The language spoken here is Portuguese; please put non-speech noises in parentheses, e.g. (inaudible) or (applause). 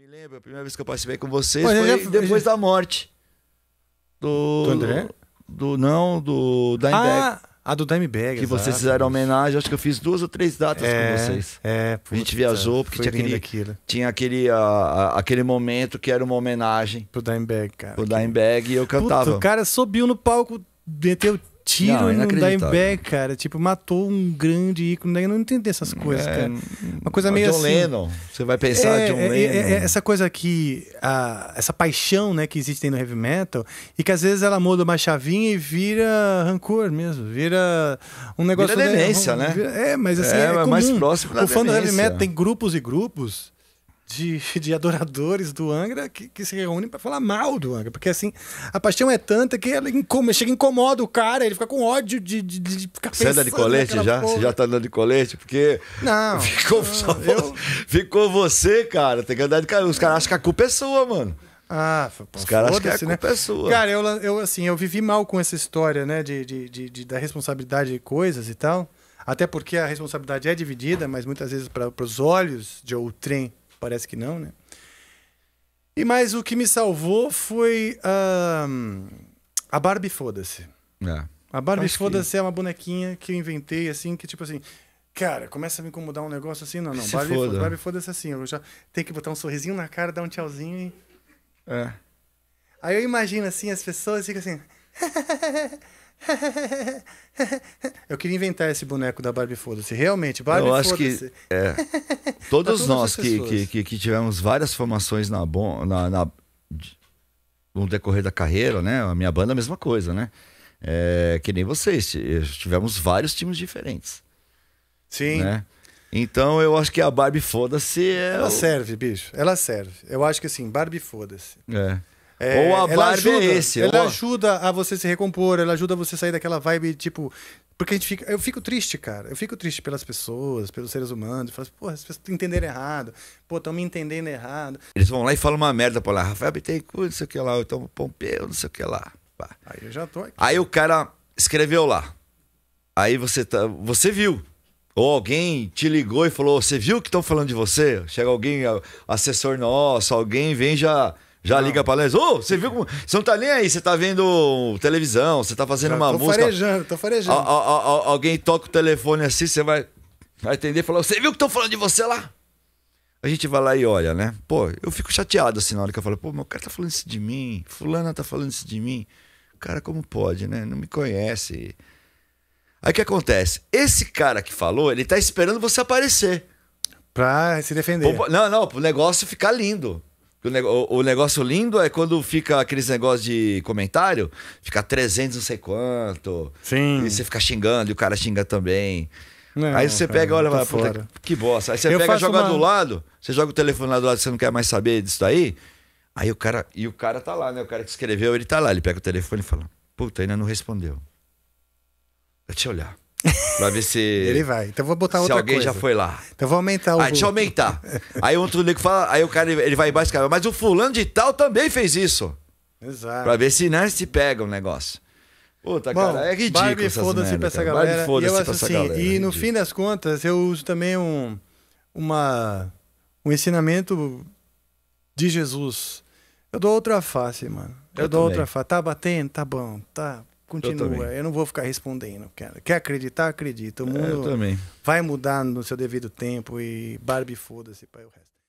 Me lembro, a primeira vez que eu participei com vocês Mas foi já... depois da morte. Do, do André? Do, não, do Dimebag. Ah, a ah, do Dimebag, Que vocês ah, fizeram homenagem, acho que eu fiz duas ou três datas é, com vocês. É, puta, A gente viajou porque tinha aquele, aquilo. tinha aquele a, a, aquele momento que era uma homenagem. Pro Dimebag, cara. Pro Dimebag e eu cantava. Puta, o cara subiu no palco, meteu tiro não, no Dimebag, cara. Tipo, matou um grande ícone. Eu não entendo essas coisas, é, cara. Uma coisa é meio John assim... Lennon. Você vai pensar é, John é, é Lennon. É, essa coisa aqui, a, essa paixão né, que existe no heavy metal e que às vezes ela muda uma chavinha e vira rancor mesmo. Vira um negócio... Vira demência, de, né? é, mas assim, é, é comum. mais próximo O fã demência. do heavy metal tem grupos e grupos de, (laughs) de adoradores do Angra que, que se reúnem para falar mal do Angra. Porque assim, a paixão é tanta que ela incomoda, chega incomoda o cara, ele fica com ódio de, de, de ficar Você anda de colete já? Porra. Você já tá andando de colete? Porque. Não. (laughs) Ficou, não, eu... ficou você, cara. Tem que andar de cara. Os caras acham que a culpa é sua, mano. Ah, pô, os caras acham que a né? culpa né? é sua. Cara, eu, eu, assim, eu vivi mal com essa história, né? De, de, de, de da responsabilidade de coisas e tal. Até porque a responsabilidade é dividida, mas muitas vezes para os olhos de outrem parece que não, né? E mas o que me salvou foi uh, a Barbie Foda-se. É. A Barbie Foda-se que... é uma bonequinha que eu inventei, assim, que tipo assim. Cara, começa a me incomodar um negócio assim, não, não. Se Barbie foda-se Barbie é foda assim, eu já tenho que botar um sorrisinho na cara, dar um tchauzinho e. É. Aí eu imagino assim, as pessoas ficam assim. (laughs) (laughs) Eu queria inventar esse boneco da Barbie Foda-se. Realmente, Barbie Eu acho que é, (laughs) tá todos nós que, que, que, que, tivemos várias formações na, bom, na, na, no decorrer da carreira, né? A minha banda, a mesma coisa, né? É, que nem vocês, eh, tivemos vários times diferentes. Sim. Né? Então eu acho que a Barbie Foda-se é. Ela o... serve, bicho. Ela serve. Eu acho que assim, Barbie Foda-se. É. É, Ou a Barbie é ajuda, é esse. Ela ó. ajuda a você se recompor, ela ajuda você sair daquela vibe, tipo... Porque a gente fica... Eu fico triste, cara. Eu fico triste pelas pessoas, pelos seres humanos. Eu falo assim, pô, as pessoas entenderam errado. Pô, estão me entendendo errado. Eles vão lá e falam uma merda pra lá. Rafael Bittencourt, não sei o que lá. Ou então Pompeu, não sei o que lá. Pá. Aí eu já tô aqui. Aí o cara escreveu lá. Aí você tá, você viu. Ou alguém te ligou e falou: Você viu que estão falando de você? Chega alguém, assessor nosso, alguém vem já já não. liga pra Léo, ô, oh, você viu como. Você não tá nem aí, você tá vendo televisão, você tá fazendo uma tô música. Tô farejando, tô farejando. alguém toca o telefone assim, você vai, vai atender e falar, você viu que estão falando de você lá? A gente vai lá e olha, né? Pô, eu fico chateado assim na hora que eu falo, pô, meu cara tá falando isso de mim, fulana tá falando isso de mim. Cara, como pode, né? Não me conhece. Aí o que acontece? Esse cara que falou, ele tá esperando você aparecer. Pra se defender. Pô, não, não, pro negócio ficar lindo. O, negócio lindo é quando fica aqueles negócios de comentário, fica 300 não sei quanto. Sim. E você fica xingando e o cara xinga também. Não, aí você cara, pega, olha, vai, tá puta, que bosta. Aí você pega e joga uma... do lado, você joga o telefone lá do lado, você não quer mais saber disso daí. Aí o cara, e o cara tá lá, né? O cara que escreveu, ele tá lá, ele pega o telefone e fala: "Puta, ainda não respondeu". Deixa eu olhar. Pra ver se. Ele vai. Então vou botar outra Se alguém coisa. já foi lá. Então vou aumentar ah, o. Ah, deixa eu aumentar. (laughs) aí outro nego fala. Aí o cara ele vai embaixo e mas o fulano de tal também fez isso. Exato. Pra ver se né, se pega o um negócio. Puta, Bom, cara, é ridículo. Barbie foda-se pra essa galera. Barbie foda-se pra essa assim, galera. É e no fim das contas, eu uso também um, uma, um ensinamento de Jesus. Eu dou outra face, mano. Eu, eu dou também. outra face. Tá batendo? Tá bom. Tá continua. Eu, eu, não vou ficar respondendo, quer Quer acreditar, acredita. O é, mundo é, vai mudar no seu devido tempo e Barbie foda-se para o resto.